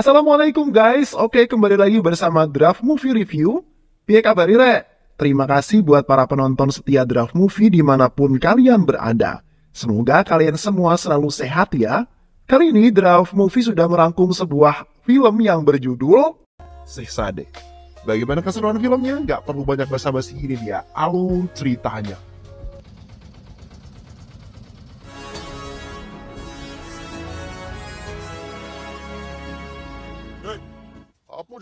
Assalamualaikum guys, oke kembali lagi bersama Draft Movie Review. Piye kabar Ire? Terima kasih buat para penonton setia Draft Movie dimanapun kalian berada. Semoga kalian semua selalu sehat ya. Kali ini Draft Movie sudah merangkum sebuah film yang berjudul Sehsade. Bagaimana keseruan filmnya? Gak perlu banyak basa-basi ini dia, alur ceritanya. Yapma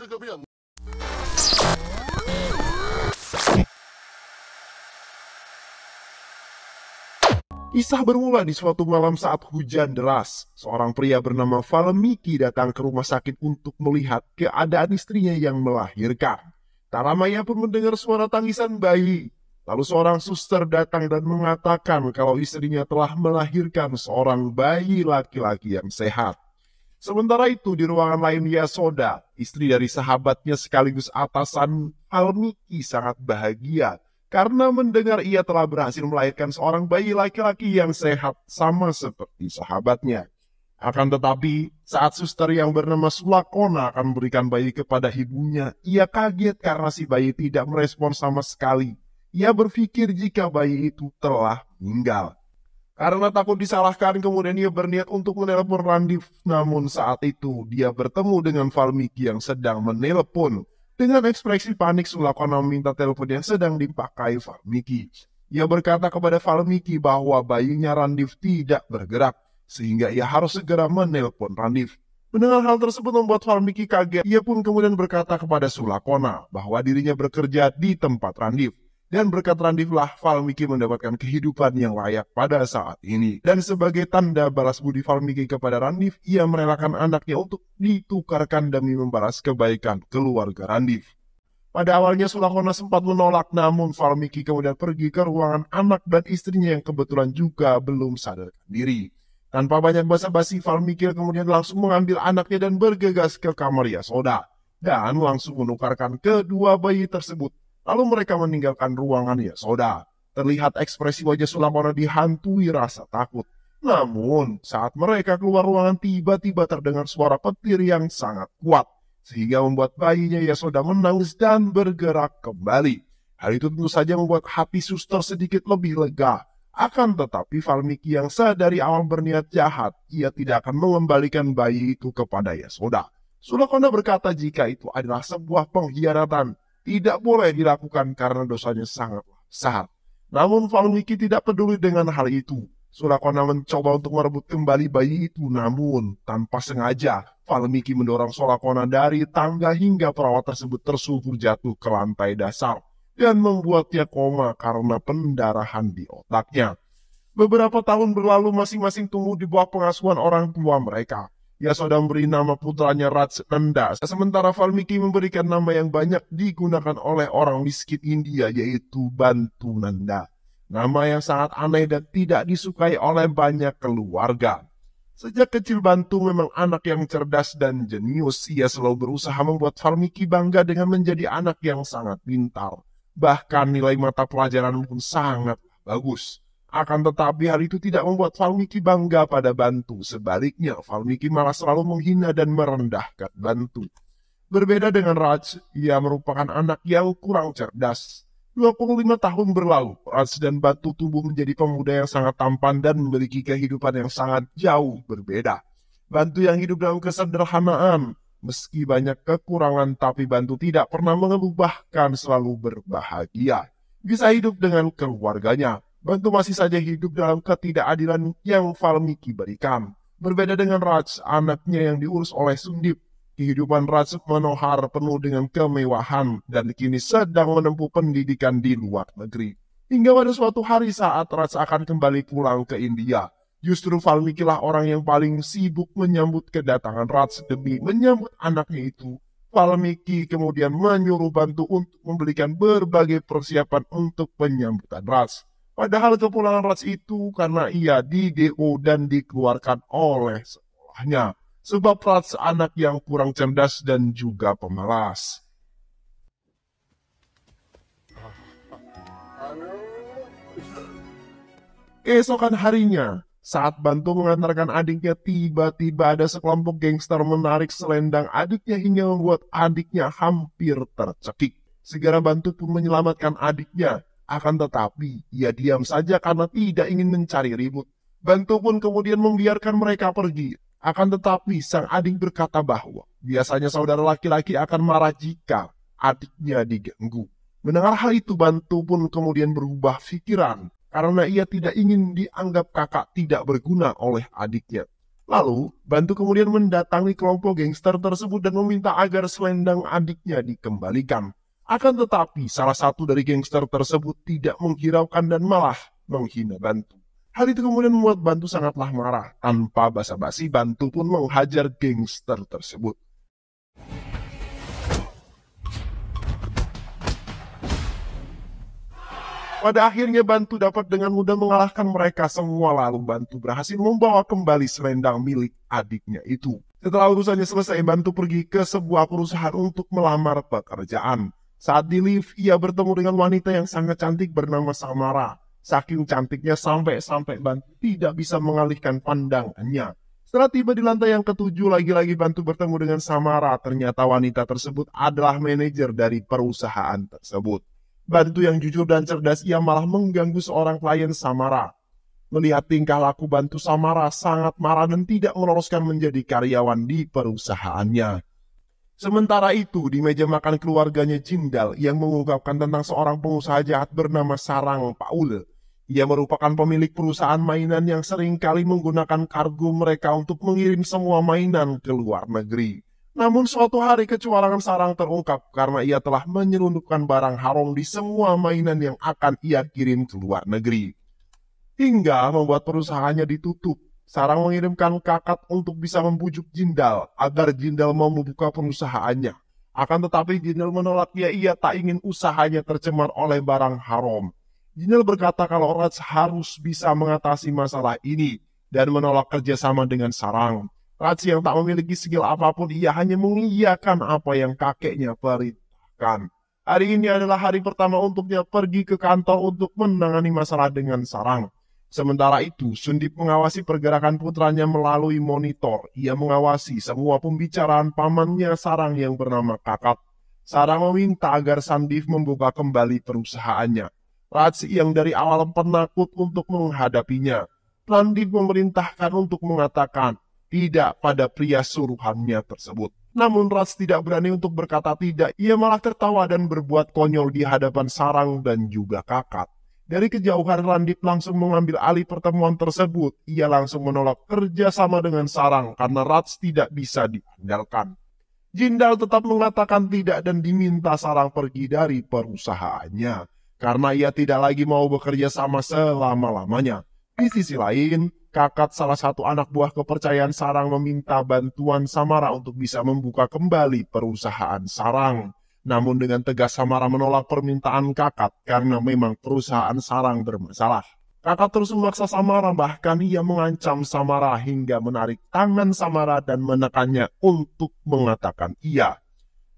bermula di suatu malam saat hujan deras. Seorang pria bernama Valmiki datang ke rumah sakit untuk melihat keadaan istrinya yang melahirkan. Tak lama ia pun mendengar suara tangisan bayi. Lalu seorang suster datang dan mengatakan kalau istrinya telah melahirkan seorang bayi laki-laki yang sehat. Sementara itu di ruangan lain Yasoda, istri dari sahabatnya sekaligus atasan Almiki sangat bahagia karena mendengar ia telah berhasil melahirkan seorang bayi laki-laki yang sehat sama seperti sahabatnya. Akan tetapi, saat suster yang bernama Sulakona akan memberikan bayi kepada ibunya, ia kaget karena si bayi tidak merespon sama sekali. Ia berpikir jika bayi itu telah meninggal. Karena takut disalahkan, kemudian ia berniat untuk menelepon Randif. Namun saat itu, dia bertemu dengan Valmiki yang sedang menelepon. Dengan ekspresi panik, Sulakona meminta telepon yang sedang dipakai Valmiki. Ia berkata kepada Valmiki bahwa bayinya Randif tidak bergerak, sehingga ia harus segera menelepon Randif. Mendengar hal tersebut membuat Valmiki kaget. Ia pun kemudian berkata kepada Sulakona bahwa dirinya bekerja di tempat Randif dan berkat Randiflah, lah Valmiki mendapatkan kehidupan yang layak pada saat ini. Dan sebagai tanda balas budi Valmiki kepada Randif, ia merelakan anaknya untuk ditukarkan demi membalas kebaikan keluarga Randif. Pada awalnya Sulakona sempat menolak namun Valmiki kemudian pergi ke ruangan anak dan istrinya yang kebetulan juga belum sadarkan diri. Tanpa banyak basa-basi, Valmiki kemudian langsung mengambil anaknya dan bergegas ke kamar Yasoda. Dan langsung menukarkan kedua bayi tersebut Lalu mereka meninggalkan ruangan ya soda. Terlihat ekspresi wajah Sulamora dihantui rasa takut. Namun, saat mereka keluar ruangan tiba-tiba terdengar suara petir yang sangat kuat. Sehingga membuat bayinya Yasoda menangis dan bergerak kembali. Hal itu tentu saja membuat hati suster sedikit lebih lega. Akan tetapi Farmiki yang sadari awal berniat jahat, ia tidak akan mengembalikan bayi itu kepada Yasoda. Sulakonda berkata jika itu adalah sebuah pengkhianatan tidak boleh dilakukan karena dosanya sangat besar. Namun Valmiki tidak peduli dengan hal itu. Surakona mencoba untuk merebut kembali bayi itu, namun tanpa sengaja Valmiki mendorong Surakona dari tangga hingga perawat tersebut tersungkur jatuh ke lantai dasar dan membuatnya koma karena pendarahan di otaknya. Beberapa tahun berlalu masing-masing tumbuh di bawah pengasuhan orang tua mereka ia sudah memberi nama putranya Raj Nanda. Sementara Valmiki memberikan nama yang banyak digunakan oleh orang miskin India yaitu Bantu Nanda. Nama yang sangat aneh dan tidak disukai oleh banyak keluarga. Sejak kecil Bantu memang anak yang cerdas dan jenius. Ia selalu berusaha membuat Valmiki bangga dengan menjadi anak yang sangat pintar. Bahkan nilai mata pelajaran pun sangat bagus. Akan tetapi hal itu tidak membuat Valmiki bangga pada Bantu. Sebaliknya, Valmiki malah selalu menghina dan merendahkan Bantu. Berbeda dengan Raj, ia merupakan anak yang kurang cerdas. 25 tahun berlalu, Raj dan Bantu tumbuh menjadi pemuda yang sangat tampan dan memiliki kehidupan yang sangat jauh berbeda. Bantu yang hidup dalam kesederhanaan, meski banyak kekurangan tapi Bantu tidak pernah mengeluh bahkan selalu berbahagia. Bisa hidup dengan keluarganya, Bantu masih saja hidup dalam ketidakadilan yang Valmiki berikan. Berbeda dengan Raj, anaknya yang diurus oleh Sundip, kehidupan Raj Menohar penuh dengan kemewahan dan kini sedang menempuh pendidikan di luar negeri. Hingga pada suatu hari saat Raj akan kembali pulang ke India, justru Valmikilah orang yang paling sibuk menyambut kedatangan Raj demi menyambut anaknya itu Valmiki kemudian menyuruh bantu untuk membelikan berbagai persiapan untuk penyambutan Raj. Padahal kepulangan Raj itu karena ia DO dan dikeluarkan oleh sekolahnya. Sebab Raj anak yang kurang cerdas dan juga pemalas. Keesokan harinya, saat Bantu mengantarkan adiknya, tiba-tiba ada sekelompok gangster menarik selendang adiknya hingga membuat adiknya hampir tercekik. Segera Bantu pun menyelamatkan adiknya akan tetapi, ia diam saja karena tidak ingin mencari ribut. Bantu pun kemudian membiarkan mereka pergi. Akan tetapi, sang adik berkata bahwa biasanya saudara laki-laki akan marah jika adiknya diganggu. Mendengar hal itu, Bantu pun kemudian berubah pikiran karena ia tidak ingin dianggap kakak tidak berguna oleh adiknya. Lalu, Bantu kemudian mendatangi kelompok gangster tersebut dan meminta agar selendang adiknya dikembalikan. Akan tetapi, salah satu dari gangster tersebut tidak menghiraukan dan malah menghina Bantu. Hal itu kemudian membuat Bantu sangatlah marah. Tanpa basa-basi, Bantu pun menghajar gangster tersebut. Pada akhirnya Bantu dapat dengan mudah mengalahkan mereka semua lalu Bantu berhasil membawa kembali selendang milik adiknya itu. Setelah urusannya selesai, Bantu pergi ke sebuah perusahaan untuk melamar pekerjaan. Saat di lift, ia bertemu dengan wanita yang sangat cantik bernama Samara. Saking cantiknya sampai-sampai Bantu tidak bisa mengalihkan pandangannya. Setelah tiba di lantai yang ketujuh, lagi-lagi Bantu bertemu dengan Samara. Ternyata wanita tersebut adalah manajer dari perusahaan tersebut. Bantu yang jujur dan cerdas, ia malah mengganggu seorang klien Samara. Melihat tingkah laku Bantu Samara sangat marah dan tidak meloloskan menjadi karyawan di perusahaannya. Sementara itu, di meja makan keluarganya Jindal yang mengungkapkan tentang seorang pengusaha jahat bernama Sarang Paul. Ia merupakan pemilik perusahaan mainan yang seringkali menggunakan kargo mereka untuk mengirim semua mainan ke luar negeri. Namun suatu hari kecurangan Sarang terungkap karena ia telah menyelundupkan barang haram di semua mainan yang akan ia kirim ke luar negeri. Hingga membuat perusahaannya ditutup Sarang mengirimkan kakak untuk bisa membujuk Jindal agar Jindal mau membuka perusahaannya. Akan tetapi Jindal menolak. ia tak ingin usahanya tercemar oleh barang haram. Jindal berkata kalau Raj harus bisa mengatasi masalah ini dan menolak kerjasama dengan Sarang. Raj yang tak memiliki skill apapun ia hanya mengiyakan apa yang kakeknya perintahkan. Hari ini adalah hari pertama untuknya pergi ke kantor untuk menangani masalah dengan Sarang. Sementara itu, Sundip mengawasi pergerakan putranya melalui monitor. Ia mengawasi semua pembicaraan pamannya Sarang yang bernama Kakap. Sarang meminta agar Sandif membuka kembali perusahaannya. Ratsi yang dari awal penakut untuk menghadapinya. Sandif memerintahkan untuk mengatakan tidak pada pria suruhannya tersebut. Namun Rats tidak berani untuk berkata tidak. Ia malah tertawa dan berbuat konyol di hadapan Sarang dan juga Kakak. Dari kejauhan Landip langsung mengambil alih pertemuan tersebut. Ia langsung menolak kerjasama dengan Sarang karena Rats tidak bisa diandalkan. Jindal tetap mengatakan tidak dan diminta Sarang pergi dari perusahaannya. Karena ia tidak lagi mau bekerja sama selama-lamanya. Di sisi lain, kakak salah satu anak buah kepercayaan Sarang meminta bantuan Samara untuk bisa membuka kembali perusahaan Sarang namun dengan tegas Samara menolak permintaan Kakak karena memang perusahaan sarang bermasalah. Kakak terus memaksa Samara bahkan ia mengancam Samara hingga menarik tangan Samara dan menekannya untuk mengatakan iya.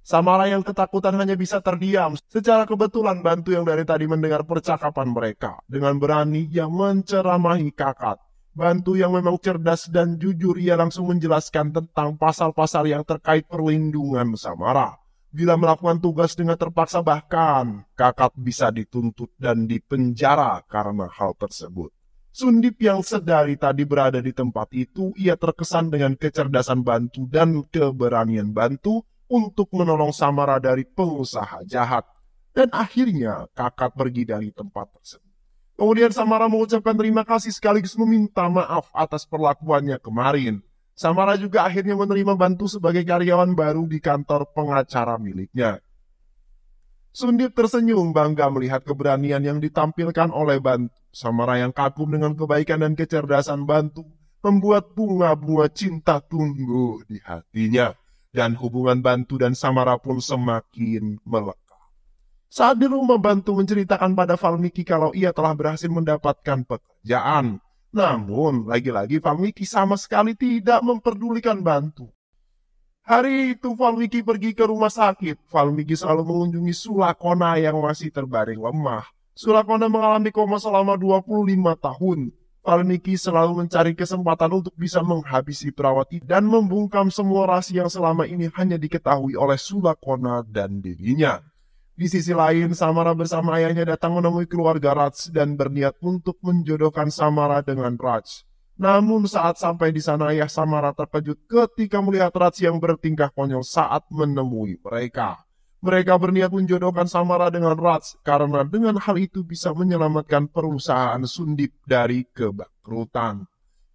Samara yang ketakutan hanya bisa terdiam. Secara kebetulan Bantu yang dari tadi mendengar percakapan mereka. Dengan berani ia menceramahi kakak. Bantu yang memang cerdas dan jujur ia langsung menjelaskan tentang pasal-pasal yang terkait perlindungan Samara bila melakukan tugas dengan terpaksa bahkan kakak bisa dituntut dan dipenjara karena hal tersebut. Sundip yang sedari tadi berada di tempat itu, ia terkesan dengan kecerdasan Bantu dan keberanian Bantu untuk menolong Samara dari pengusaha jahat. Dan akhirnya kakak pergi dari tempat tersebut. Kemudian Samara mengucapkan terima kasih sekaligus meminta maaf atas perlakuannya kemarin. Samara juga akhirnya menerima bantu sebagai karyawan baru di kantor pengacara miliknya. Sundip tersenyum bangga melihat keberanian yang ditampilkan oleh Bantu. Samara yang kagum dengan kebaikan dan kecerdasan Bantu membuat bunga-bunga cinta tumbuh di hatinya. Dan hubungan Bantu dan Samara pun semakin melekat. Saat di rumah Bantu menceritakan pada Valmiki kalau ia telah berhasil mendapatkan pekerjaan. Namun, lagi-lagi Van sama sekali tidak memperdulikan Bantu. Hari itu Valmiki pergi ke rumah sakit. Valmiki selalu mengunjungi Sulakona yang masih terbaring lemah. Sulakona mengalami koma selama 25 tahun. Valmiki selalu mencari kesempatan untuk bisa menghabisi perawati dan membungkam semua rahasia yang selama ini hanya diketahui oleh Sulakona dan dirinya. Di sisi lain, Samara bersama ayahnya datang menemui keluarga Raj dan berniat untuk menjodohkan Samara dengan Raj. Namun saat sampai di sana ayah Samara terkejut ketika melihat Raj yang bertingkah konyol saat menemui mereka. Mereka berniat menjodohkan Samara dengan Raj karena dengan hal itu bisa menyelamatkan perusahaan Sundip dari kebangkrutan.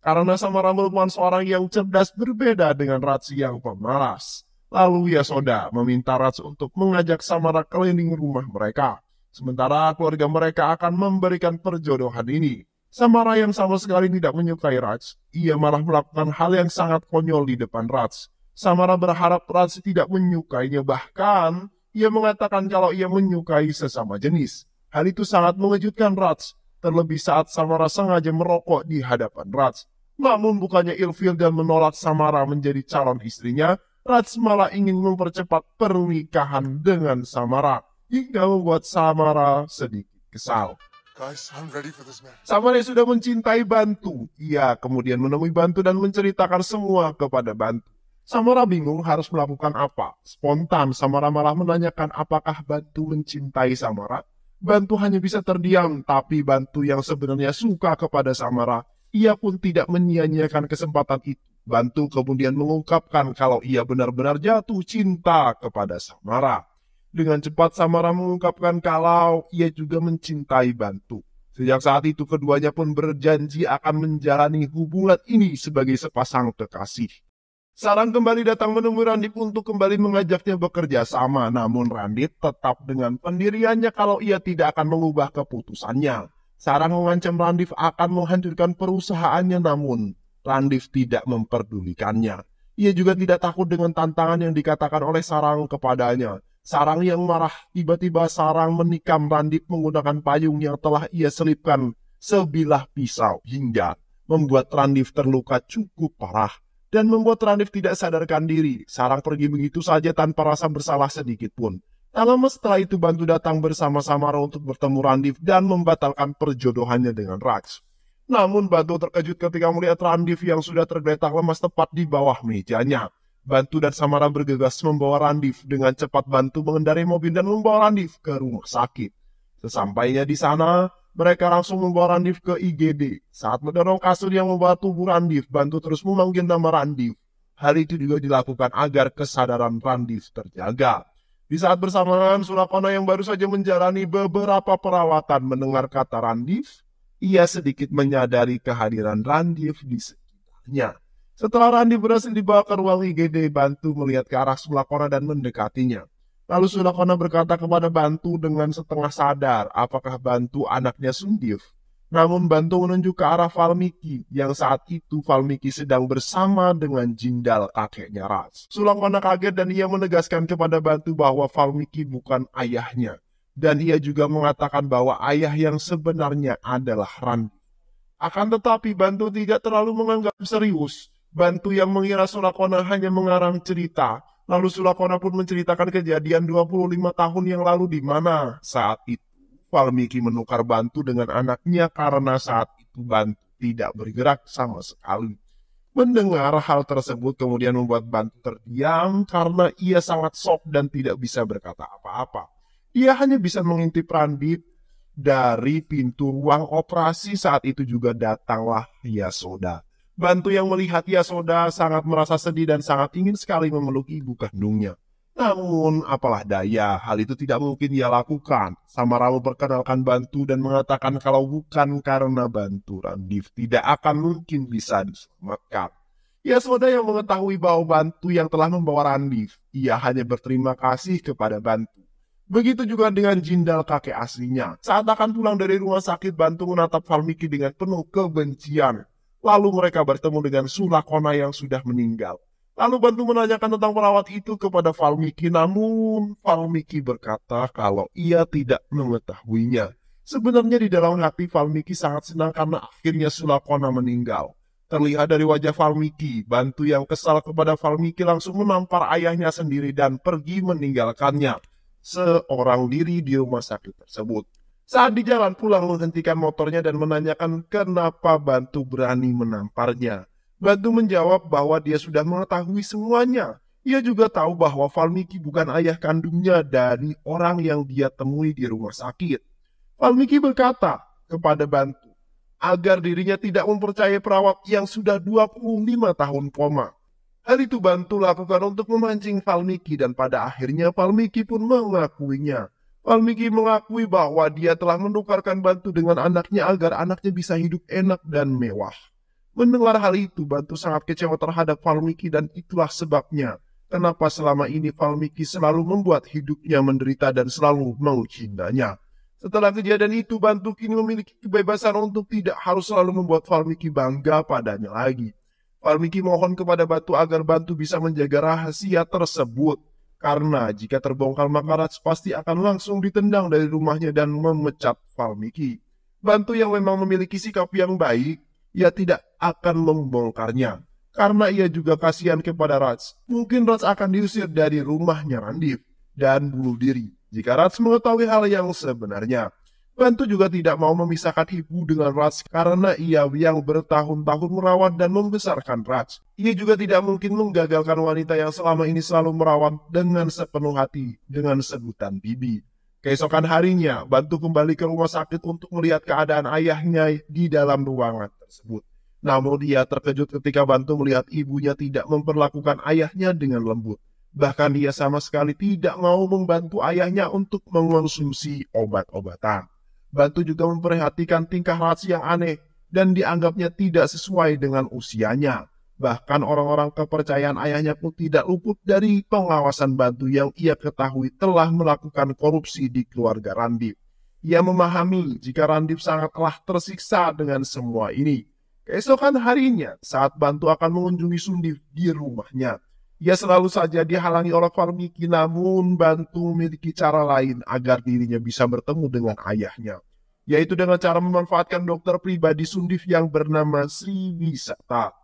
Karena Samara merupakan seorang yang cerdas berbeda dengan Raj yang pemalas. Lalu Yasoda meminta Rats untuk mengajak Samara keliling rumah mereka. Sementara keluarga mereka akan memberikan perjodohan ini. Samara yang sama sekali tidak menyukai Rats, ia malah melakukan hal yang sangat konyol di depan Rats. Samara berharap Rats tidak menyukainya bahkan ia mengatakan kalau ia menyukai sesama jenis. Hal itu sangat mengejutkan Rats, terlebih saat Samara sengaja merokok di hadapan Rats. Namun bukannya ilfil dan menolak Samara menjadi calon istrinya, Rats malah ingin mempercepat pernikahan hmm. dengan Samara hingga membuat Samara sedikit kesal. Samara sudah mencintai Bantu. Ia kemudian menemui Bantu dan menceritakan semua kepada Bantu. Samara bingung harus melakukan apa. Spontan, Samara malah menanyakan apakah Bantu mencintai Samara. Bantu hanya bisa terdiam, tapi Bantu yang sebenarnya suka kepada Samara, ia pun tidak menyia-nyiakan kesempatan itu. Bantu kemudian mengungkapkan kalau ia benar-benar jatuh cinta kepada Samara. Dengan cepat Samara mengungkapkan kalau ia juga mencintai Bantu. Sejak saat itu keduanya pun berjanji akan menjalani hubungan ini sebagai sepasang kekasih. Sarang kembali datang menemui Randit untuk kembali mengajaknya bekerja sama, namun Randit tetap dengan pendiriannya kalau ia tidak akan mengubah keputusannya. Sarang mengancam Randif akan menghancurkan perusahaannya namun Randif tidak memperdulikannya. Ia juga tidak takut dengan tantangan yang dikatakan oleh sarang kepadanya. Sarang yang marah, tiba-tiba sarang menikam Randif menggunakan payung yang telah ia selipkan sebilah pisau hingga membuat Randif terluka cukup parah dan membuat Randif tidak sadarkan diri. Sarang pergi begitu saja tanpa rasa bersalah sedikit pun. lama setelah itu bantu datang bersama-sama untuk bertemu Randif dan membatalkan perjodohannya dengan Rax. Namun Bantu terkejut ketika melihat Randif yang sudah tergeletak lemas tepat di bawah mejanya. Bantu dan Samara bergegas membawa Randif. Dengan cepat Bantu mengendarai mobil dan membawa Randif ke rumah sakit. Sesampainya di sana, mereka langsung membawa Randif ke IGD. Saat mendorong kasur yang membawa tubuh Randif, Bantu terus memanggil nama Randif. Hal itu juga dilakukan agar kesadaran Randif terjaga. Di saat bersamaan, Surakono yang baru saja menjalani beberapa perawatan mendengar kata Randif, ia sedikit menyadari kehadiran Randiv di sekitarnya. Setelah Randiv berhasil dibawa ke ruang IGD, Bantu melihat ke arah Sulakona dan mendekatinya. Lalu Sulakona berkata kepada Bantu dengan setengah sadar apakah Bantu anaknya Sundiv. Namun Bantu menunjuk ke arah Valmiki yang saat itu Valmiki sedang bersama dengan Jindal kakeknya Ras. Sulakona kaget dan ia menegaskan kepada Bantu bahwa Valmiki bukan ayahnya. Dan ia juga mengatakan bahwa ayah yang sebenarnya adalah Ran. Akan tetapi Bantu tidak terlalu menganggap serius. Bantu yang mengira Sulakona hanya mengarang cerita. Lalu Sulakona pun menceritakan kejadian 25 tahun yang lalu di mana saat itu. Valmiki menukar Bantu dengan anaknya karena saat itu Bantu tidak bergerak sama sekali. Mendengar hal tersebut kemudian membuat Bantu terdiam karena ia sangat sok dan tidak bisa berkata apa-apa. Ia hanya bisa mengintip Randi dari pintu ruang operasi saat itu juga datanglah Yasoda. Bantu yang melihat Yasoda sangat merasa sedih dan sangat ingin sekali memeluk ibu kandungnya. Namun, apalah daya, hal itu tidak mungkin ia lakukan. Samaramu perkenalkan Bantu dan mengatakan kalau bukan karena Bantu, Randif tidak akan mungkin bisa diselamatkan. Yasoda yang mengetahui bahwa Bantu yang telah membawa Randif, ia hanya berterima kasih kepada Bantu. Begitu juga dengan jindal kakek aslinya. Saat akan pulang dari rumah sakit, Bantu menatap Valmiki dengan penuh kebencian. Lalu mereka bertemu dengan Sulakona yang sudah meninggal. Lalu Bantu menanyakan tentang perawat itu kepada Valmiki, namun Valmiki berkata kalau ia tidak mengetahuinya. Sebenarnya di dalam hati Valmiki sangat senang karena akhirnya Sulakona meninggal. Terlihat dari wajah Valmiki, Bantu yang kesal kepada Valmiki langsung menampar ayahnya sendiri dan pergi meninggalkannya seorang diri di rumah sakit tersebut. Saat di jalan pulang menghentikan motornya dan menanyakan kenapa Bantu berani menamparnya. Bantu menjawab bahwa dia sudah mengetahui semuanya. Ia juga tahu bahwa Valmiki bukan ayah kandungnya dari orang yang dia temui di rumah sakit. Valmiki berkata kepada Bantu agar dirinya tidak mempercayai perawat yang sudah 25 tahun koma. Hal itu bantu lakukan untuk memancing Valmiki dan pada akhirnya Valmiki pun mengakuinya. Valmiki mengakui bahwa dia telah menukarkan Bantu dengan anaknya agar anaknya bisa hidup enak dan mewah. Mendengar hal itu, Bantu sangat kecewa terhadap Valmiki dan itulah sebabnya kenapa selama ini Valmiki selalu membuat hidupnya menderita dan selalu menghindanya. Setelah kejadian itu, Bantu kini memiliki kebebasan untuk tidak harus selalu membuat Valmiki bangga padanya lagi. Valmiki mohon kepada Batu agar Batu bisa menjaga rahasia tersebut. Karena jika terbongkar maka Rats pasti akan langsung ditendang dari rumahnya dan memecat Valmiki. Bantu yang memang memiliki sikap yang baik, ia tidak akan membongkarnya. Karena ia juga kasihan kepada Rats. Mungkin Rats akan diusir dari rumahnya Randif dan bunuh diri jika Rats mengetahui hal yang sebenarnya. Bantu juga tidak mau memisahkan ibu dengan Raj karena ia yang bertahun-tahun merawat dan membesarkan Raj. Ia juga tidak mungkin menggagalkan wanita yang selama ini selalu merawat dengan sepenuh hati dengan sebutan bibi. Keesokan harinya, Bantu kembali ke rumah sakit untuk melihat keadaan ayahnya di dalam ruangan tersebut. Namun dia terkejut ketika Bantu melihat ibunya tidak memperlakukan ayahnya dengan lembut. Bahkan dia sama sekali tidak mau membantu ayahnya untuk mengonsumsi obat-obatan. Batu juga memperhatikan tingkah laku yang aneh dan dianggapnya tidak sesuai dengan usianya. Bahkan orang-orang kepercayaan ayahnya pun tidak luput dari pengawasan Batu yang ia ketahui telah melakukan korupsi di keluarga Randip. Ia memahami jika Randip sangatlah tersiksa dengan semua ini. Keesokan harinya, saat Bantu akan mengunjungi Sundip di rumahnya, ia selalu saja dihalangi oleh Farmiki namun bantu memiliki cara lain agar dirinya bisa bertemu dengan ayahnya. Yaitu dengan cara memanfaatkan dokter pribadi Sundif yang bernama Sri Wisata.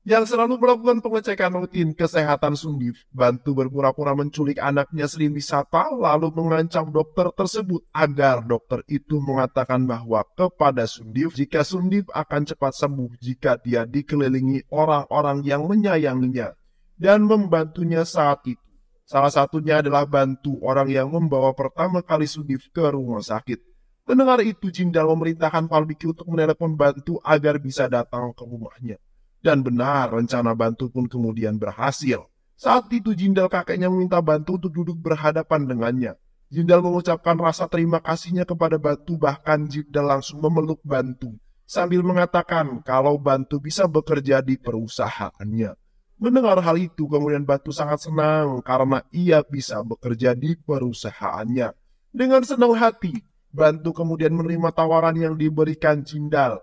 Yang selalu melakukan pengecekan rutin kesehatan Sundif, bantu berpura-pura menculik anaknya Sri Wisata lalu mengancam dokter tersebut agar dokter itu mengatakan bahwa kepada Sundif jika Sundif akan cepat sembuh jika dia dikelilingi orang-orang yang menyayanginya dan membantunya saat itu. Salah satunya adalah bantu orang yang membawa pertama kali Sudif ke rumah sakit. Mendengar itu, Jindal memerintahkan Palbiki untuk menelepon bantu agar bisa datang ke rumahnya. Dan benar, rencana bantu pun kemudian berhasil. Saat itu Jindal kakeknya meminta bantu untuk duduk berhadapan dengannya. Jindal mengucapkan rasa terima kasihnya kepada bantu, bahkan Jindal langsung memeluk bantu sambil mengatakan kalau bantu bisa bekerja di perusahaannya. Mendengar hal itu, kemudian Batu sangat senang karena ia bisa bekerja di perusahaannya. Dengan senang hati, Bantu kemudian menerima tawaran yang diberikan Jindal.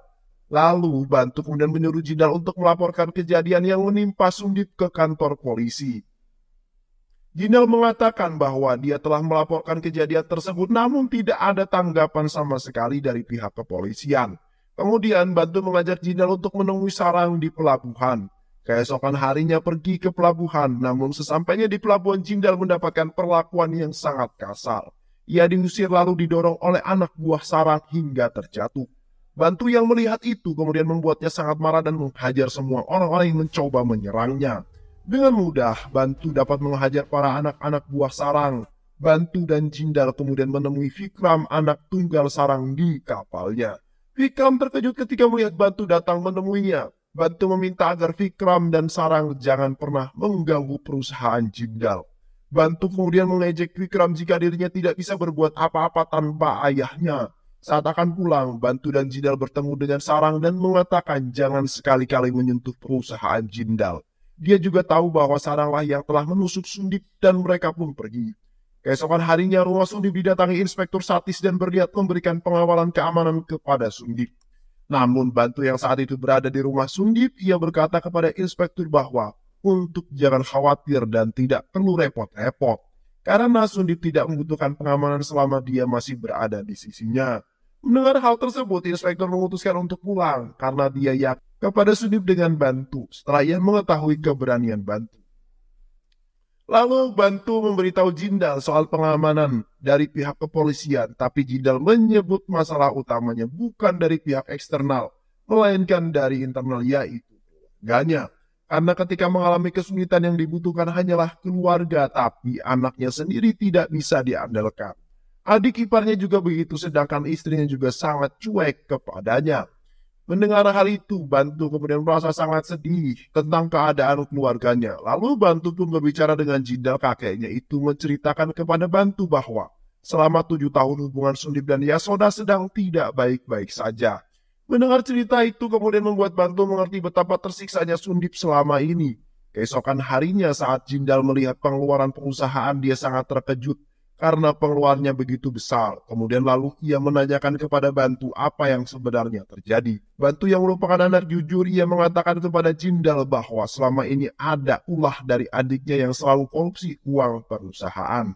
Lalu, Bantu kemudian menyuruh Jindal untuk melaporkan kejadian yang menimpa Sundip ke kantor polisi. Jindal mengatakan bahwa dia telah melaporkan kejadian tersebut namun tidak ada tanggapan sama sekali dari pihak kepolisian. Kemudian, Bantu mengajak Jindal untuk menemui sarang di pelabuhan. Keesokan harinya pergi ke pelabuhan, namun sesampainya di pelabuhan Jindal mendapatkan perlakuan yang sangat kasar. Ia diusir lalu didorong oleh anak buah sarang hingga terjatuh. Bantu yang melihat itu kemudian membuatnya sangat marah dan menghajar semua orang-orang yang mencoba menyerangnya. Dengan mudah, Bantu dapat menghajar para anak-anak buah sarang. Bantu dan Jindal kemudian menemui Vikram anak tunggal sarang di kapalnya. Vikram terkejut ketika melihat Bantu datang menemuinya. Bantu meminta agar Vikram dan Sarang jangan pernah mengganggu perusahaan Jindal. Bantu kemudian mengejek Vikram jika dirinya tidak bisa berbuat apa-apa tanpa ayahnya. Saat akan pulang, Bantu dan Jindal bertemu dengan Sarang dan mengatakan jangan sekali-kali menyentuh perusahaan Jindal. Dia juga tahu bahwa Saranglah yang telah menusuk Sundip dan mereka pun pergi. Keesokan harinya rumah Sundip didatangi Inspektur Satis dan berniat memberikan pengawalan keamanan kepada Sundip. Namun Bantu yang saat itu berada di rumah Sundip, ia berkata kepada inspektur bahwa untuk jangan khawatir dan tidak perlu repot-repot. Karena Sundip tidak membutuhkan pengamanan selama dia masih berada di sisinya. Mendengar hal tersebut, inspektur memutuskan untuk pulang karena dia yakin kepada Sundip dengan Bantu setelah ia mengetahui keberanian Bantu. Lalu bantu memberitahu Jindal soal pengamanan dari pihak kepolisian, tapi Jindal menyebut masalah utamanya bukan dari pihak eksternal, melainkan dari internal yaitu keluarganya. Karena ketika mengalami kesulitan yang dibutuhkan hanyalah keluarga, tapi anaknya sendiri tidak bisa diandalkan. Adik iparnya juga begitu, sedangkan istrinya juga sangat cuek kepadanya. Mendengar hal itu, Bantu kemudian merasa sangat sedih tentang keadaan keluarganya. Lalu Bantu pun berbicara dengan jindal kakeknya itu menceritakan kepada Bantu bahwa selama tujuh tahun hubungan Sundip dan Yasoda sedang tidak baik-baik saja. Mendengar cerita itu kemudian membuat Bantu mengerti betapa tersiksanya Sundip selama ini. Keesokan harinya saat Jindal melihat pengeluaran perusahaan dia sangat terkejut karena pengeluarannya begitu besar. Kemudian lalu ia menanyakan kepada Bantu apa yang sebenarnya terjadi. Bantu yang merupakan anak jujur, ia mengatakan kepada Jindal bahwa selama ini ada ulah dari adiknya yang selalu korupsi uang perusahaan.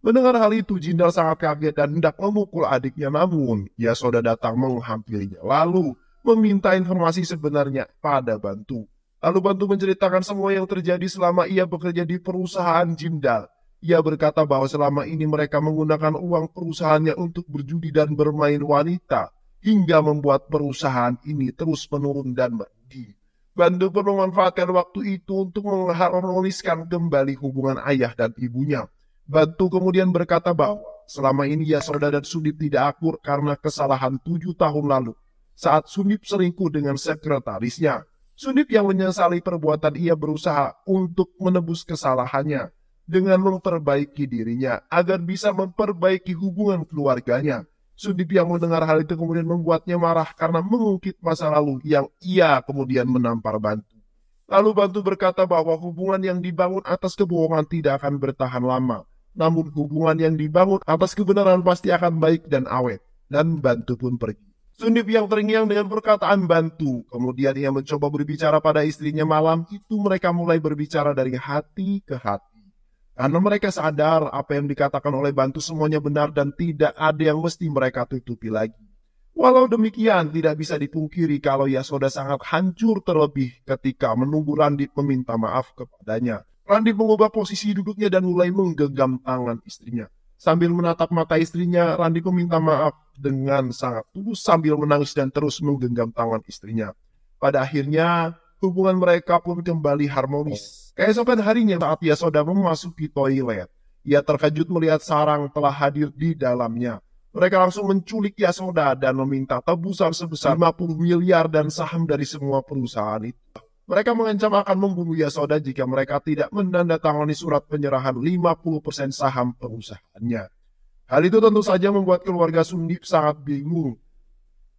Mendengar hal itu, Jindal sangat kaget dan hendak memukul adiknya namun, ia sudah datang menghampirinya lalu meminta informasi sebenarnya pada Bantu. Lalu Bantu menceritakan semua yang terjadi selama ia bekerja di perusahaan Jindal ia berkata bahwa selama ini mereka menggunakan uang perusahaannya untuk berjudi dan bermain wanita, hingga membuat perusahaan ini terus menurun dan merugi. Bandung pun memanfaatkan waktu itu untuk mengharmoniskan kembali hubungan ayah dan ibunya. Bantu kemudian berkata bahwa selama ini ia saudara dan Sundip tidak akur karena kesalahan tujuh tahun lalu saat Sundip selingkuh dengan sekretarisnya. Sundip yang menyesali perbuatan ia berusaha untuk menebus kesalahannya dengan memperbaiki dirinya agar bisa memperbaiki hubungan keluarganya. Sudip yang mendengar hal itu kemudian membuatnya marah karena mengungkit masa lalu yang ia kemudian menampar Bantu. Lalu Bantu berkata bahwa hubungan yang dibangun atas kebohongan tidak akan bertahan lama. Namun hubungan yang dibangun atas kebenaran pasti akan baik dan awet. Dan Bantu pun pergi. Sundip yang terngiang dengan perkataan Bantu. Kemudian ia mencoba berbicara pada istrinya malam itu mereka mulai berbicara dari hati ke hati. Karena mereka sadar apa yang dikatakan oleh Bantu semuanya benar dan tidak ada yang mesti mereka tutupi lagi. Walau demikian, tidak bisa dipungkiri kalau Yasoda sangat hancur terlebih ketika menunggu Randi meminta maaf kepadanya. Randi mengubah posisi duduknya dan mulai menggenggam tangan istrinya. Sambil menatap mata istrinya, Randi meminta maaf dengan sangat tulus sambil menangis dan terus menggenggam tangan istrinya. Pada akhirnya, hubungan mereka pun kembali harmonis. Keesokan harinya saat ia sudah memasuki toilet, ia terkejut melihat sarang telah hadir di dalamnya. Mereka langsung menculik Yasoda dan meminta tebusan sebesar 50 miliar dan saham dari semua perusahaan itu. Mereka mengancam akan membunuh Yasoda jika mereka tidak menandatangani surat penyerahan 50% saham perusahaannya. Hal itu tentu saja membuat keluarga Sundip sangat bingung.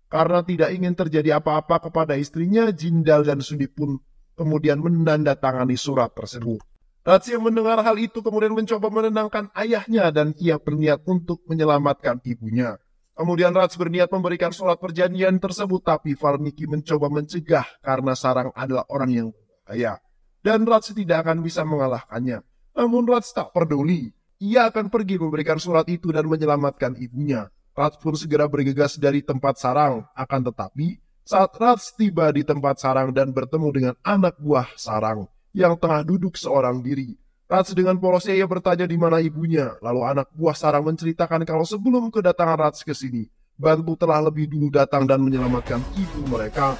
Karena tidak ingin terjadi apa-apa kepada istrinya, Jindal dan Sundip pun kemudian menandatangani surat tersebut. yang mendengar hal itu kemudian mencoba menenangkan ayahnya dan ia berniat untuk menyelamatkan ibunya. Kemudian Rats berniat memberikan surat perjanjian tersebut tapi Farniki mencoba mencegah karena Sarang adalah orang yang kaya Dan Rats tidak akan bisa mengalahkannya. Namun Rats tak peduli. Ia akan pergi memberikan surat itu dan menyelamatkan ibunya. Rats pun segera bergegas dari tempat Sarang. Akan tetapi saat Rats tiba di tempat sarang dan bertemu dengan anak buah sarang yang tengah duduk seorang diri. Rats dengan polosnya ia bertanya di mana ibunya. Lalu anak buah sarang menceritakan kalau sebelum kedatangan Rats ke sini, Bantu telah lebih dulu datang dan menyelamatkan ibu mereka.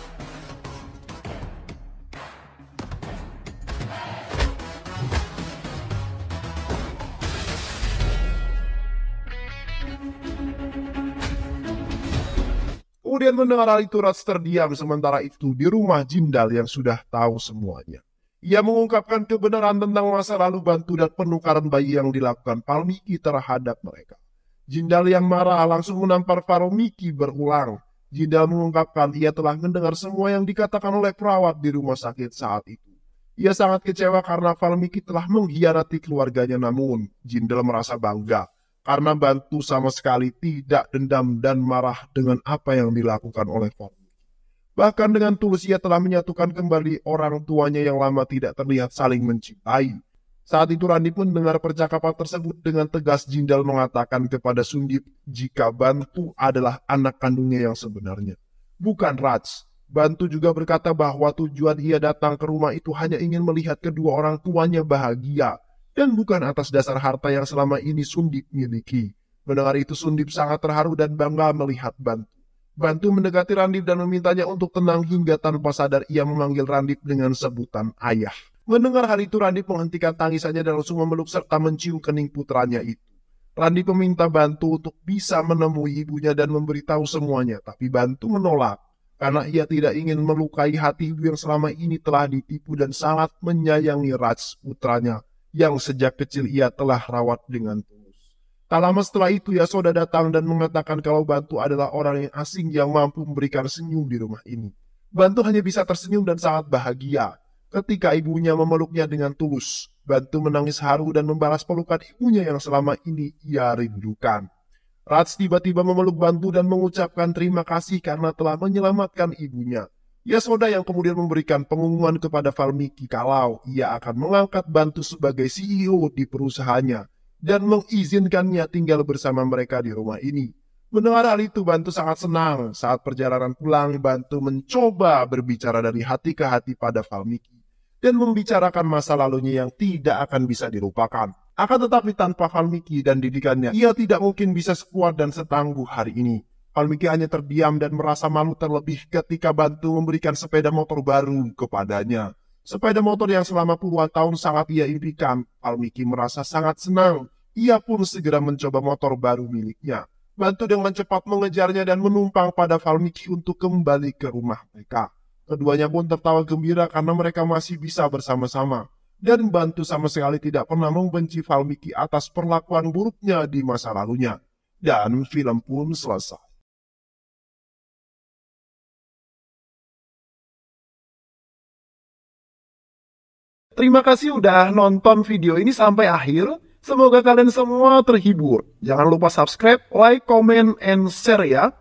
kemudian mendengar hal itu Rats terdiam sementara itu di rumah Jindal yang sudah tahu semuanya. Ia mengungkapkan kebenaran tentang masa lalu bantu dan penukaran bayi yang dilakukan Palmiki terhadap mereka. Jindal yang marah langsung menampar Palmiki berulang. Jindal mengungkapkan ia telah mendengar semua yang dikatakan oleh perawat di rumah sakit saat itu. Ia sangat kecewa karena Palmiki telah mengkhianati keluarganya namun Jindal merasa bangga karena Bantu sama sekali tidak dendam dan marah dengan apa yang dilakukan oleh Formic. Bahkan dengan tulus ia telah menyatukan kembali orang tuanya yang lama tidak terlihat saling mencintai. Saat itu Randi pun mendengar percakapan tersebut dengan tegas Jindal mengatakan kepada Sundip jika Bantu adalah anak kandungnya yang sebenarnya. Bukan Raj. Bantu juga berkata bahwa tujuan ia datang ke rumah itu hanya ingin melihat kedua orang tuanya bahagia dan bukan atas dasar harta yang selama ini Sundip miliki. Mendengar itu Sundip sangat terharu dan bangga melihat Bantu. Bantu mendekati Randip dan memintanya untuk tenang hingga tanpa sadar ia memanggil Randip dengan sebutan ayah. Mendengar hal itu Randip menghentikan tangisannya dan langsung memeluk serta mencium kening putranya itu. Randip meminta Bantu untuk bisa menemui ibunya dan memberitahu semuanya, tapi Bantu menolak karena ia tidak ingin melukai hati ibu yang selama ini telah ditipu dan sangat menyayangi Raj putranya yang sejak kecil ia telah rawat dengan tulus. Tak lama setelah itu Yasoda datang dan mengatakan kalau Bantu adalah orang yang asing yang mampu memberikan senyum di rumah ini. Bantu hanya bisa tersenyum dan sangat bahagia ketika ibunya memeluknya dengan tulus. Bantu menangis haru dan membalas pelukan ibunya yang selama ini ia rindukan. Rats tiba-tiba memeluk Bantu dan mengucapkan terima kasih karena telah menyelamatkan ibunya. Yasoda yang kemudian memberikan pengumuman kepada Valmiki kalau ia akan mengangkat Bantu sebagai CEO di perusahaannya dan mengizinkannya tinggal bersama mereka di rumah ini. Mendengar hal itu, Bantu sangat senang. Saat perjalanan pulang, Bantu mencoba berbicara dari hati ke hati pada Valmiki dan membicarakan masa lalunya yang tidak akan bisa dilupakan. Akan tetapi tanpa Valmiki dan didikannya, ia tidak mungkin bisa sekuat dan setangguh hari ini. Palmiki hanya terdiam dan merasa malu terlebih ketika Bantu memberikan sepeda motor baru kepadanya. Sepeda motor yang selama puluhan tahun sangat ia impikan, Palmiki merasa sangat senang. Ia pun segera mencoba motor baru miliknya. Bantu dengan cepat mengejarnya dan menumpang pada Valmiki untuk kembali ke rumah mereka. Keduanya pun tertawa gembira karena mereka masih bisa bersama-sama. Dan Bantu sama sekali tidak pernah membenci Valmiki atas perlakuan buruknya di masa lalunya. Dan film pun selesai. Terima kasih udah nonton video ini sampai akhir. Semoga kalian semua terhibur. Jangan lupa subscribe, like, comment, and share ya.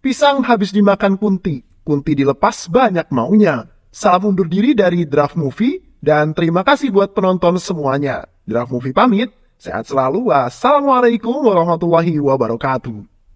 Pisang habis dimakan kunti. Kunti dilepas banyak maunya. Salam undur diri dari Draft Movie. Dan terima kasih buat penonton semuanya. Draft Movie pamit. Sehat selalu. Wassalamualaikum warahmatullahi wabarakatuh.